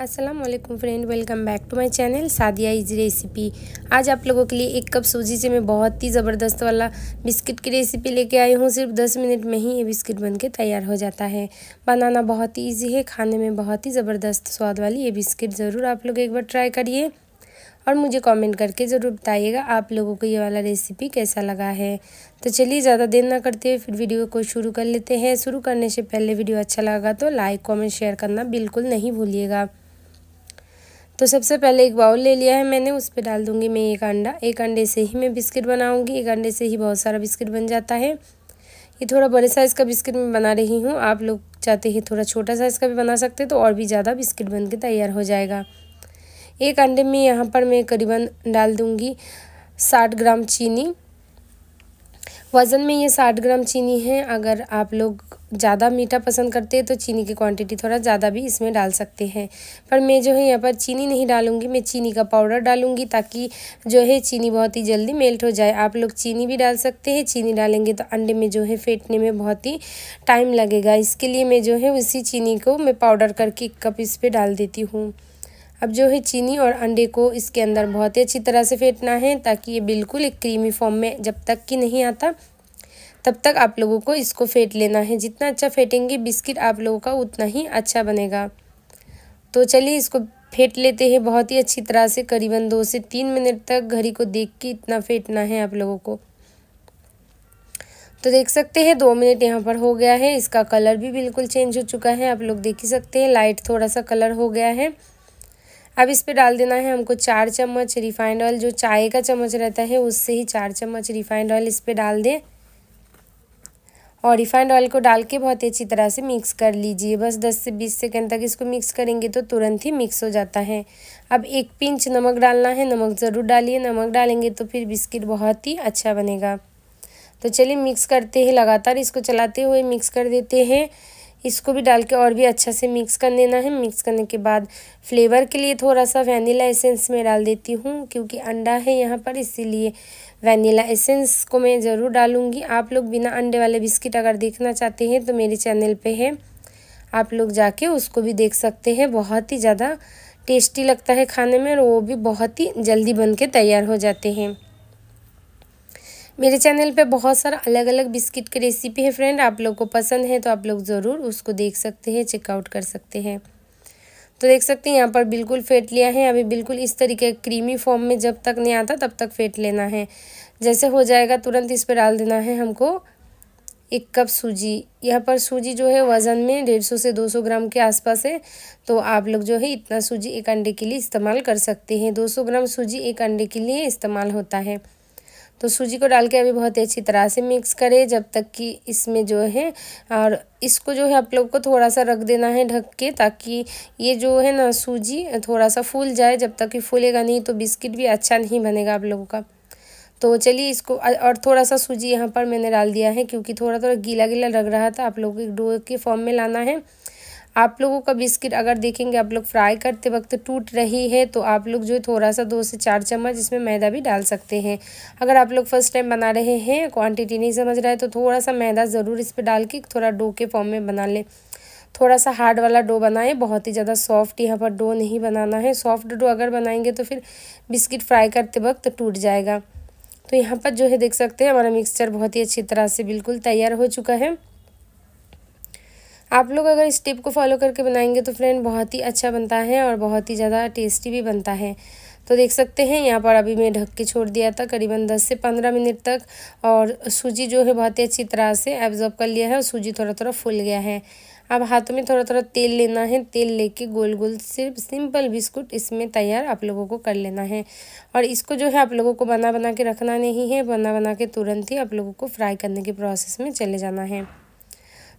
Aslam friend welcome back to my channel Sadia is recipe आज आप लोगों के लिए एक कप सूजी से मैं बहुत ही ज़बरदस्त वाला बिस्किट की रेसिपी लेके आई हूँ सिर्फ 10 मिनट में ही ये बिस्किट बन के तैयार हो जाता है बनाना बहुत ही ईजी है खाने में बहुत ही ज़बरदस्त स्वाद वाली ये बिस्किट ज़रूर आप लोग एक बार ट्राई करिए और मुझे कॉमेंट करके ज़रूर बताइएगा आप लोगों को ये वाला रेसिपी कैसा लगा है तो चलिए ज़्यादा देर ना करते हुए फिर वीडियो को शुरू कर लेते हैं शुरू करने से पहले वीडियो अच्छा लगा तो लाइक कमेंट शेयर करना बिल्कुल नहीं भूलिएगा तो सबसे पहले एक बाउल ले लिया है मैंने उस पर डाल दूँगी मैं एक अंडा एक अंडे से ही मैं बिस्किट बनाऊँगी एक अंडे से ही बहुत सारा बिस्किट बन जाता है ये थोड़ा बड़े साइज़ का बिस्किट मैं बना रही हूँ आप लोग चाहते हैं थोड़ा छोटा साइज़ का भी बना सकते हैं तो और भी ज़्यादा बिस्किट बन के तैयार हो जाएगा एक अंडे में यहाँ पर मैं करीबन डाल दूँगी साठ ग्राम चीनी वज़न में ये साठ ग्राम चीनी है अगर आप लोग ज़्यादा मीठा पसंद करते हैं तो चीनी की क्वांटिटी थोड़ा ज़्यादा भी इसमें डाल सकते हैं पर मैं जो है यहाँ पर चीनी नहीं डालूँगी मैं चीनी का पाउडर डालूँगी ताकि जो है चीनी बहुत ही जल्दी मेल्ट हो जाए आप लोग चीनी भी डाल सकते हैं चीनी डालेंगे तो अंडे में जो है फेंटने में बहुत ही टाइम लगेगा इसके लिए मैं जो है उसी चीनी को मैं पाउडर करके एक कप इस पर डाल देती हूँ अब जो है चीनी और अंडे को इसके अंदर बहुत ही अच्छी तरह से फेंटना है ताकि ये बिल्कुल एक क्रीमी फॉर्म में जब तक कि नहीं आता तब तक आप लोगों को इसको फेंट लेना है जितना अच्छा फेंटेंगे बिस्किट आप लोगों का उतना ही अच्छा बनेगा तो चलिए इसको फेंट लेते हैं बहुत ही अच्छी तरह से करीबन दो से तीन मिनट तक घड़ी को देख के इतना फेंटना है आप लोगों को तो देख सकते हैं दो मिनट यहाँ पर हो गया है इसका कलर भी बिल्कुल चेंज हो चुका है आप लोग देख ही सकते हैं लाइट थोड़ा सा कलर हो गया है अब इस पे डाल देना है हमको चार चम्मच रिफाइंड ऑयल जो चाय का चम्मच रहता है उससे ही चार चम्मच रिफाइंड ऑयल इस पे डाल दें और रिफाइंड ऑयल को डाल के बहुत ही अच्छी तरह से मिक्स कर लीजिए बस 10 से 20 सेकंड तक इसको मिक्स करेंगे तो तुरंत ही मिक्स हो जाता है अब एक पिंच नमक डालना है नमक ज़रूर डालिए नमक डालेंगे तो फिर बिस्किट बहुत ही अच्छा बनेगा तो चलिए मिक्स करते हैं लगातार इसको चलाते हुए मिक्स कर देते हैं इसको भी डाल के और भी अच्छा से मिक्स कर देना है मिक्स करने के बाद फ्लेवर के लिए थोड़ा सा वैनिला एसेंस में डाल देती हूँ क्योंकि अंडा है यहाँ पर इसीलिए वैनिला एसेंस को मैं ज़रूर डालूँगी आप लोग बिना अंडे वाले बिस्किट अगर देखना चाहते हैं तो मेरे चैनल पर है आप लोग जाके उसको भी देख सकते हैं बहुत ही ज़्यादा टेस्टी लगता है खाने में और वो भी बहुत ही जल्दी बन के तैयार हो जाते हैं मेरे चैनल पे बहुत सारा अलग अलग बिस्किट की रेसिपी है फ्रेंड आप लोग को पसंद है तो आप लोग ज़रूर उसको देख सकते हैं चेकआउट कर सकते हैं तो देख सकते हैं यहाँ पर बिल्कुल फेंट लिया है अभी बिल्कुल इस तरीके क्रीमी फॉर्म में जब तक नहीं आता तब तक फेंट लेना है जैसे हो जाएगा तुरंत इस पर डाल देना है हमको एक कप सूजी यहाँ पर सूजी जो है वज़न में डेढ़ सौ से दो सौ ग्राम के आसपास है तो आप लोग जो है इतना सूजी एक अंडे के लिए इस्तेमाल कर सकते हैं दो सौ ग्राम सूजी एक अंडे के लिए इस्तेमाल होता है तो सूजी को डाल के अभी बहुत अच्छी तरह से मिक्स करें जब तक कि इसमें जो है और इसको जो है आप लोग को थोड़ा सा रख देना है ढक के ताकि ये जो है ना सूजी थोड़ा सा फूल जाए जब तक कि फूलेगा नहीं तो बिस्किट भी अच्छा नहीं बनेगा आप लोगों का तो चलिए इसको और थोड़ा सा सूजी यहाँ पर मैंने डाल दिया है क्योंकि थोड़ा थोड़ा गीला गीला लग रहा था आप लोगों को डो के फॉर्म में लाना है आप लोगों का बिस्किट अगर देखेंगे आप लोग फ्राई करते वक्त टूट रही है तो आप लोग जो है थोड़ा सा दो से चार चम्मच इसमें मैदा भी डाल सकते हैं अगर आप लोग फर्स्ट टाइम बना रहे हैं क्वांटिटी नहीं समझ रहा है तो थोड़ा सा मैदा ज़रूर इस पर डाल के थोड़ा डो के फॉर्म में बना लें थोड़ा सा हार्ड वाला डो बनाएं बहुत ही ज़्यादा सॉफ्ट यहाँ पर डो नहीं बनाना है सॉफ्ट डो अगर बनाएंगे तो फिर बिस्किट फ्राई करते वक्त टूट जाएगा तो यहाँ पर जो है देख सकते हैं हमारा मिक्सचर बहुत ही अच्छी तरह से बिल्कुल तैयार हो चुका है आप लोग अगर इस टिप को फॉलो करके बनाएंगे तो फ्रेंड बहुत ही अच्छा बनता है और बहुत ही ज़्यादा टेस्टी भी बनता है तो देख सकते हैं यहाँ पर अभी मैं ढक के छोड़ दिया था करीबन दस से पंद्रह मिनट तक और सूजी जो है बहुत ही अच्छी तरह से एब्जॉर्ब कर लिया है और सूजी थोड़ा थोड़ा फूल गया है अब हाथों में थोड़ा थोड़ा तेल लेना है तेल लेके गोल गोल सिर्फ सिंपल बिस्कुट इसमें तैयार आप लोगों को कर लेना है और इसको जो है आप लोगों को बना बना के रखना नहीं है बना बना के तुरंत ही आप लोगों को फ्राई करने के प्रोसेस में चले जाना है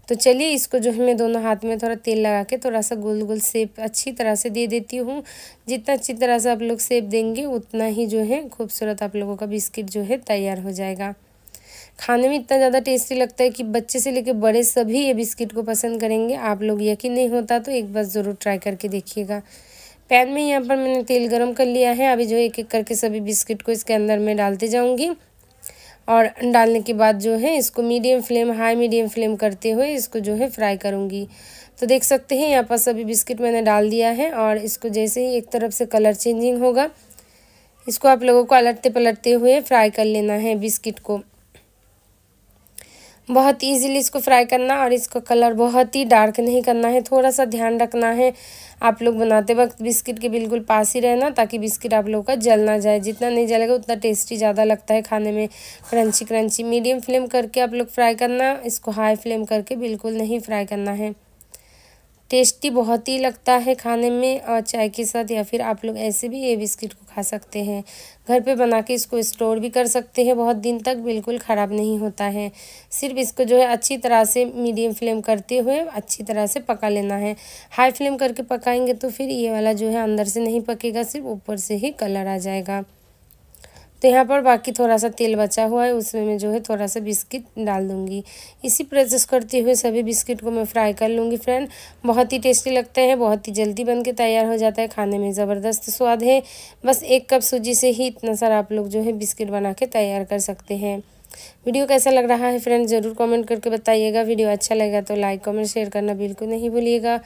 तो चलिए इसको जो है मैं दोनों हाथ में थोड़ा तेल लगा के थोड़ा सा गोल गोल सेप अच्छी तरह से दे देती हूँ जितना अच्छी तरह से आप लोग सेप देंगे उतना ही जो है खूबसूरत आप लोगों का बिस्किट जो है तैयार हो जाएगा खाने में इतना ज़्यादा टेस्टी लगता है कि बच्चे से लेकर बड़े सभी ये बिस्किट को पसंद करेंगे आप लोग यकीन नहीं होता तो एक बार ज़रूर ट्राई करके देखिएगा पैन में यहाँ पर मैंने तेल गरम कर लिया है अभी जो एक एक करके सभी बिस्किट को इसके अंदर मैं डालते जाऊँगी और डालने के बाद जो है इसको medium flame high medium flame करते हुए इसको जो है फ्राई करूँगी तो देख सकते हैं यहाँ पर सभी बिस्किट मैंने डाल दिया है और इसको जैसे ही एक तरफ से कलर चेंजिंग होगा इसको आप लोगों को अलटते पलटते हुए फ्राई कर लेना है बिस्किट को बहुत इजीली इसको फ्राई करना और इसका कलर बहुत ही डार्क नहीं करना है थोड़ा सा ध्यान रखना है आप लोग बनाते वक्त बिस्किट के बिल्कुल पास ही रहना ताकि बिस्किट आप लोगों का जल ना जाए जितना नहीं जलेगा उतना टेस्टी ज़्यादा लगता है खाने में क्रंची क्रंची मीडियम फ्लेम करके आप लोग फ्राई करना इसको हाई फ्लेम करके बिल्कुल नहीं फ्राई करना है टेस्टी बहुत ही लगता है खाने में और चाय के साथ या फिर आप लोग ऐसे भी ये बिस्किट को खा सकते हैं घर पे बना के इसको स्टोर भी कर सकते हैं बहुत दिन तक बिल्कुल ख़राब नहीं होता है सिर्फ इसको जो है अच्छी तरह से मीडियम फ्लेम करते हुए अच्छी तरह से पका लेना है हाई फ्लेम करके पकाएंगे तो फिर ये वाला जो है अंदर से नहीं पकेगा सिर्फ ऊपर से ही कलर आ जाएगा तो यहाँ पर बाकी थोड़ा सा तेल बचा हुआ है उसमें मैं जो है थोड़ा सा बिस्किट डाल दूँगी इसी प्रोसेस करते हुए सभी बिस्किट को मैं फ्राई कर लूँगी फ्रेंड बहुत ही टेस्टी लगता है बहुत ही जल्दी बन के तैयार हो जाता है खाने में ज़बरदस्त स्वाद है बस एक कप सूजी से ही इतना सारा आप लोग जो है बिस्किट बना के तैयार कर सकते हैं वीडियो कैसा लग रहा है फ्रेंड ज़रूर कॉमेंट करके बताइएगा वीडियो अच्छा लगेगा तो लाइक कॉमेंट शेयर करना बिल्कुल नहीं भूलिएगा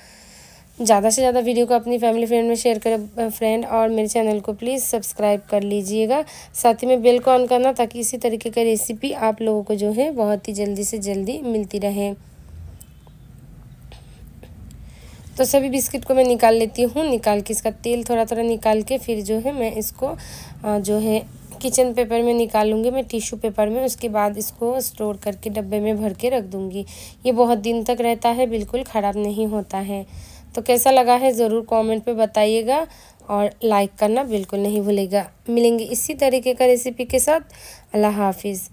ज़्यादा से ज़्यादा वीडियो को अपनी फैमिली फ्रेंड में शेयर करें फ्रेंड और मेरे चैनल को प्लीज़ सब्सक्राइब कर लीजिएगा साथ ही में बेल को ऑन करना ताकि इसी तरीके का रेसिपी आप लोगों को जो है बहुत ही जल्दी से जल्दी मिलती रहे तो सभी बिस्किट को मैं निकाल लेती हूँ निकाल के इसका तेल थोड़ा थोड़ा निकाल के फिर जो है मैं इसको जो है किचन पेपर में निकालूंगी मैं टिश्यू पेपर में उसके बाद इसको स्टोर करके डब्बे में भर के रख दूँगी ये बहुत दिन तक रहता है बिल्कुल ख़राब नहीं होता है तो कैसा लगा है ज़रूर कमेंट पे बताइएगा और लाइक करना बिल्कुल नहीं भूलेगा मिलेंगे इसी तरीके का रेसिपी के साथ अल्लाह हाफिज़